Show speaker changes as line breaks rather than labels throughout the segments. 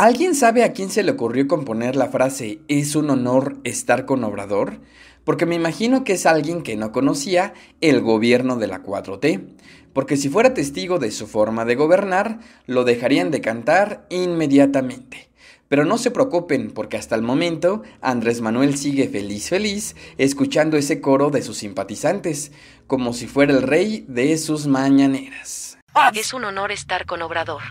¿Alguien sabe a quién se le ocurrió componer la frase es un honor estar con Obrador? Porque me imagino que es alguien que no conocía el gobierno de la 4T, porque si fuera testigo de su forma de gobernar, lo dejarían de cantar inmediatamente. Pero no se preocupen, porque hasta el momento Andrés Manuel sigue feliz feliz escuchando ese coro de sus simpatizantes, como si fuera el rey de sus mañaneras. Es un honor estar con Obrador.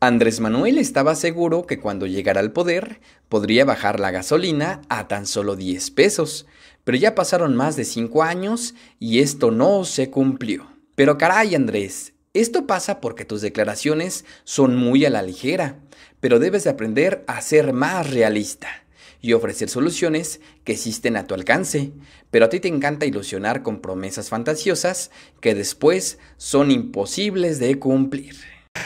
Andrés Manuel estaba seguro que cuando llegara al poder podría bajar la gasolina a tan solo 10 pesos, pero ya pasaron más de 5 años y esto no se cumplió. Pero caray Andrés, esto pasa porque tus declaraciones son muy a la ligera, pero debes de aprender a ser más realista y ofrecer soluciones que existen a tu alcance, pero a ti te encanta ilusionar con promesas fantasiosas que después son imposibles de cumplir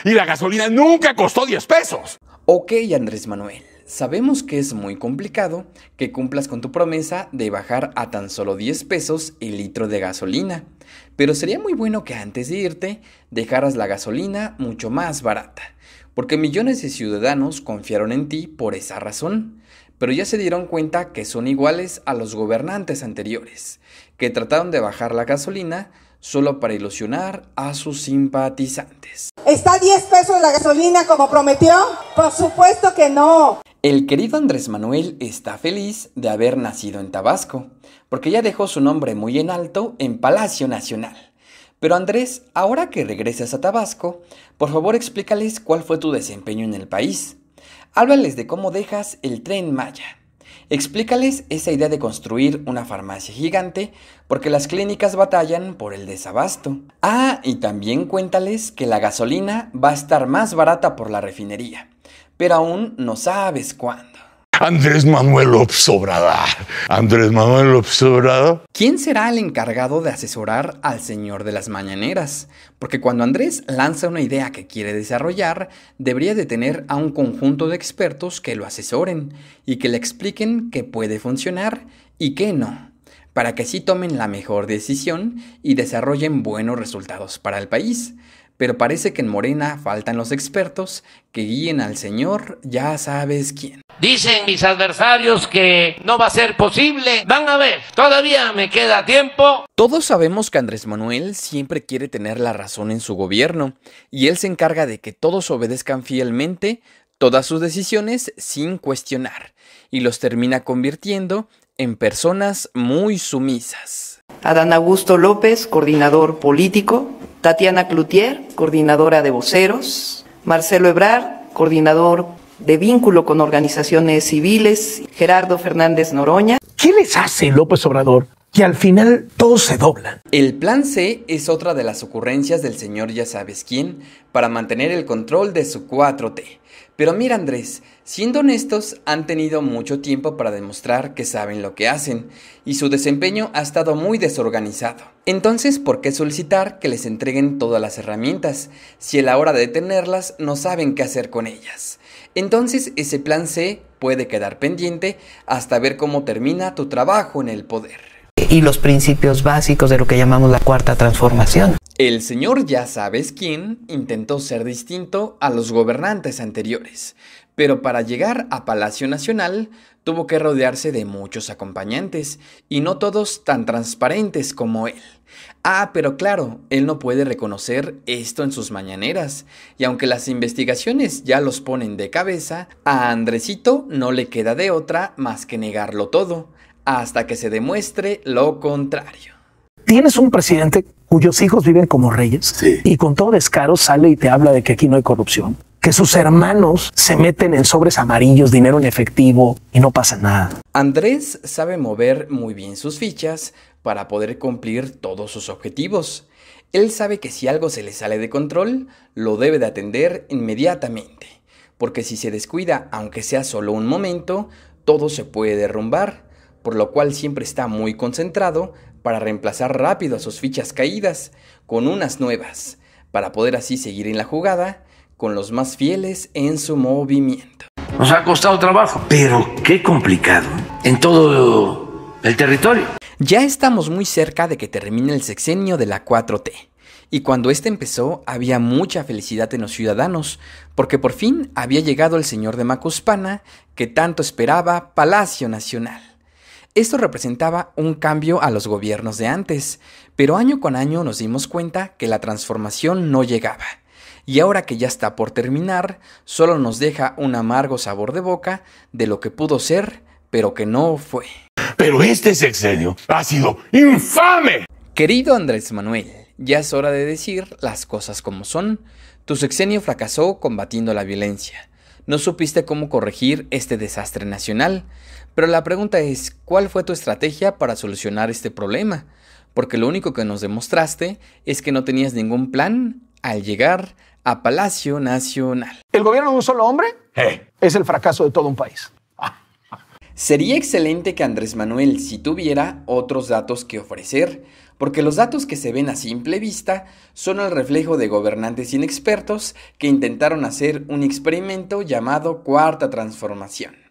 y la gasolina nunca costó 10 pesos. Ok, Andrés Manuel. Sabemos que es muy complicado que cumplas con tu promesa de bajar a tan solo 10 pesos el litro de gasolina, pero sería muy bueno que antes de irte dejaras la gasolina mucho más barata, porque millones de ciudadanos confiaron en ti por esa razón, pero ya se dieron cuenta que son iguales a los gobernantes anteriores, que trataron de bajar la gasolina solo para ilusionar a sus simpatizantes. ¿Está 10 pesos la gasolina como prometió? Por supuesto que no. El querido Andrés Manuel está feliz de haber nacido en Tabasco, porque ya dejó su nombre muy en alto en Palacio Nacional. Pero Andrés, ahora que regresas a Tabasco, por favor explícales cuál fue tu desempeño en el país. Háblales de cómo dejas el tren Maya Explícales esa idea de construir una farmacia gigante porque las clínicas batallan por el desabasto. Ah, y también cuéntales que la gasolina va a estar más barata por la refinería, pero aún no sabes cuándo. Andrés Manuel López Andrés Manuel López ¿Quién será el encargado de asesorar al señor de las mañaneras? Porque cuando Andrés lanza una idea que quiere desarrollar, debería de tener a un conjunto de expertos que lo asesoren y que le expliquen qué puede funcionar y qué no para que así tomen la mejor decisión y desarrollen buenos resultados para el país pero parece que en Morena faltan los expertos que guíen al señor ya sabes quién. Dicen mis adversarios que no va a ser posible. Van a ver, todavía me queda tiempo. Todos sabemos que Andrés Manuel siempre quiere tener la razón en su gobierno y él se encarga de que todos obedezcan fielmente todas sus decisiones sin cuestionar y los termina convirtiendo en personas muy sumisas. Adán Augusto López, coordinador político, Tatiana Cloutier, coordinadora de voceros, Marcelo Ebrard, coordinador de vínculo con organizaciones civiles, Gerardo Fernández Noroña. ¿Qué les hace López Obrador que al final todos se doblan. El plan C es otra de las ocurrencias del señor ya sabes quién para mantener el control de su 4T. Pero mira Andrés, siendo honestos, han tenido mucho tiempo para demostrar que saben lo que hacen y su desempeño ha estado muy desorganizado. Entonces, ¿por qué solicitar que les entreguen todas las herramientas si a la hora de tenerlas no saben qué hacer con ellas? Entonces, ese plan C puede quedar pendiente hasta ver cómo termina tu trabajo en el poder y los principios básicos de lo que llamamos la cuarta transformación. El señor ya sabes quién intentó ser distinto a los gobernantes anteriores, pero para llegar a Palacio Nacional tuvo que rodearse de muchos acompañantes, y no todos tan transparentes como él. Ah, pero claro, él no puede reconocer esto en sus mañaneras, y aunque las investigaciones ya los ponen de cabeza, a Andresito no le queda de otra más que negarlo todo hasta que se demuestre lo contrario. Tienes un presidente cuyos hijos viven como reyes y con todo descaro sale y te habla de que aquí no hay corrupción, que sus hermanos se meten en sobres amarillos, dinero en efectivo y no pasa nada. Andrés sabe mover muy bien sus fichas para poder cumplir todos sus objetivos. Él sabe que si algo se le sale de control, lo debe de atender inmediatamente, porque si se descuida aunque sea solo un momento, todo se puede derrumbar por lo cual siempre está muy concentrado para reemplazar rápido a sus fichas caídas con unas nuevas, para poder así seguir en la jugada con los más fieles en su movimiento. Nos ha costado trabajo, pero qué complicado ¿eh? en todo el territorio. Ya estamos muy cerca de que termine el sexenio de la 4T. Y cuando este empezó había mucha felicidad en los ciudadanos, porque por fin había llegado el señor de Macuspana que tanto esperaba Palacio Nacional. Esto representaba un cambio a los gobiernos de antes, pero año con año nos dimos cuenta que la transformación no llegaba. Y ahora que ya está por terminar, solo nos deja un amargo sabor de boca de lo que pudo ser, pero que no fue. Pero este sexenio ha sido infame. Querido Andrés Manuel, ya es hora de decir las cosas como son. Tu sexenio fracasó combatiendo la violencia. No supiste cómo corregir este desastre nacional pero la pregunta es, ¿cuál fue tu estrategia para solucionar este problema? Porque lo único que nos demostraste es que no tenías ningún plan al llegar a Palacio Nacional. ¿El gobierno de un solo hombre? Eh. Es el fracaso de todo un país. Sería excelente que Andrés Manuel si tuviera otros datos que ofrecer, porque los datos que se ven a simple vista son el reflejo de gobernantes inexpertos que intentaron hacer un experimento llamado cuarta transformación.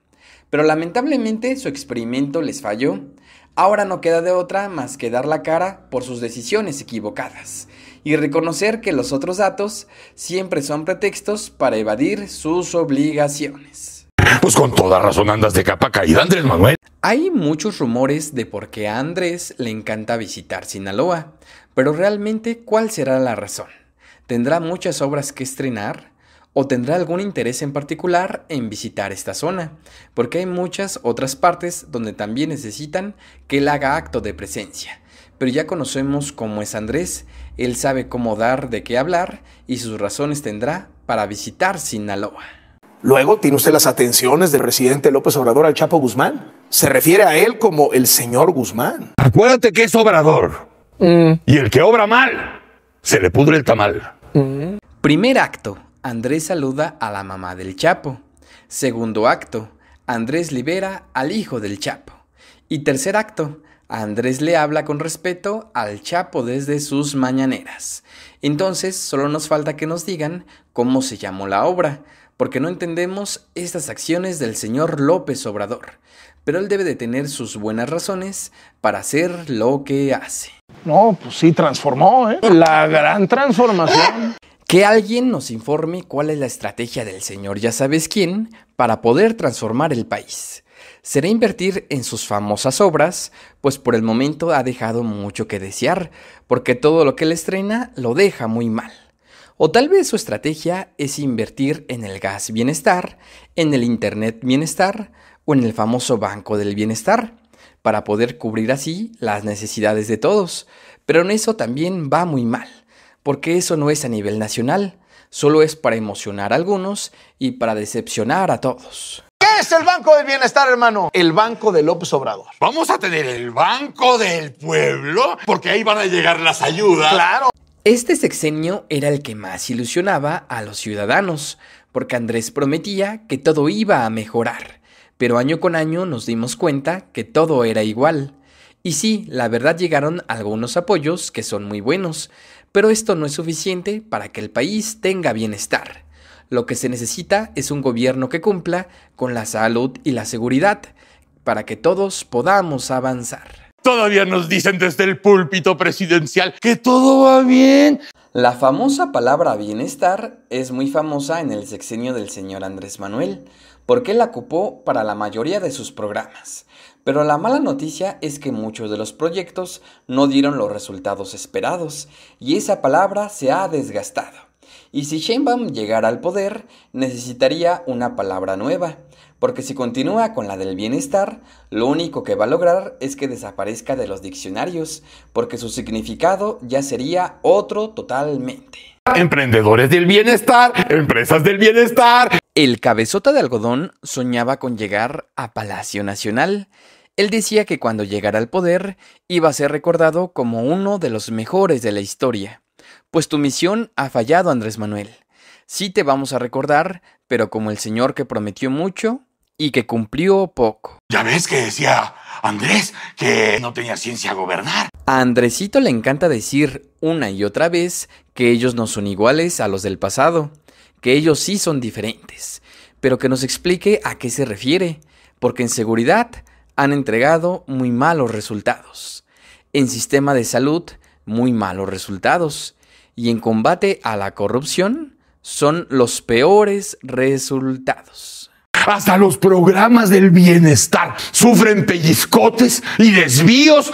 Pero lamentablemente su experimento les falló. Ahora no queda de otra más que dar la cara por sus decisiones equivocadas y reconocer que los otros datos siempre son pretextos para evadir sus obligaciones. Pues con toda razón andas de capa caída, Andrés Manuel. Hay muchos rumores de por qué a Andrés le encanta visitar Sinaloa, pero realmente ¿cuál será la razón? ¿Tendrá muchas obras que estrenar? o tendrá algún interés en particular en visitar esta zona, porque hay muchas otras partes donde también necesitan que él haga acto de presencia. Pero ya conocemos cómo es Andrés, él sabe cómo dar de qué hablar y sus razones tendrá para visitar Sinaloa. Luego tiene usted las atenciones del presidente López Obrador al Chapo Guzmán. Se refiere a él como el señor Guzmán. Acuérdate que es Obrador. Mm. Y el que obra mal, se le pudre el tamal. Mm. Primer acto, Andrés saluda a la mamá del Chapo. Segundo acto, Andrés libera al hijo del Chapo. Y tercer acto, Andrés le habla con respeto al Chapo desde sus mañaneras. Entonces, solo nos falta que nos digan cómo se llamó la obra, porque no entendemos estas acciones del señor López Obrador, pero él debe de tener sus buenas razones para hacer lo que hace. No, pues sí, transformó, ¿eh? La gran transformación. Que alguien nos informe cuál es la estrategia del señor ya sabes quién para poder transformar el país. Será invertir en sus famosas obras, pues por el momento ha dejado mucho que desear, porque todo lo que le estrena lo deja muy mal. O tal vez su estrategia es invertir en el gas bienestar, en el internet bienestar o en el famoso banco del bienestar, para poder cubrir así las necesidades de todos, pero en eso también va muy mal porque eso no es a nivel nacional, solo es para emocionar a algunos y para decepcionar a todos. ¿Qué es el Banco del Bienestar, hermano? El Banco de López Obrador. Vamos a tener el Banco del Pueblo, porque ahí van a llegar las ayudas. Claro. Este sexenio era el que más ilusionaba a los ciudadanos, porque Andrés prometía que todo iba a mejorar. Pero año con año nos dimos cuenta que todo era igual. Y sí, la verdad llegaron algunos apoyos que son muy buenos, pero esto no es suficiente para que el país tenga bienestar. Lo que se necesita es un gobierno que cumpla con la salud y la seguridad para que todos podamos avanzar. Todavía nos dicen desde el púlpito presidencial que todo va bien. La famosa palabra bienestar es muy famosa en el sexenio del señor Andrés Manuel, porque la ocupó para la mayoría de sus programas. Pero la mala noticia es que muchos de los proyectos no dieron los resultados esperados y esa palabra se ha desgastado. Y si Sheinbaum llegara al poder, necesitaría una palabra nueva, porque si continúa con la del bienestar, lo único que va a lograr es que desaparezca de los diccionarios, porque su significado ya sería otro totalmente. Emprendedores del bienestar, empresas del bienestar. El cabezota de algodón soñaba con llegar a Palacio Nacional él decía que cuando llegara al poder iba a ser recordado como uno de los mejores de la historia. Pues tu misión ha fallado, Andrés Manuel. Sí te vamos a recordar, pero como el señor que prometió mucho y que cumplió poco. Ya ves que decía Andrés que no tenía ciencia a gobernar. A Andresito le encanta decir una y otra vez que ellos no son iguales a los del pasado, que ellos sí son diferentes, pero que nos explique a qué se refiere, porque en seguridad han entregado muy malos resultados. En sistema de salud, muy malos resultados. Y en combate a la corrupción, son los peores resultados. Hasta los programas del bienestar sufren pellizcotes y desvíos.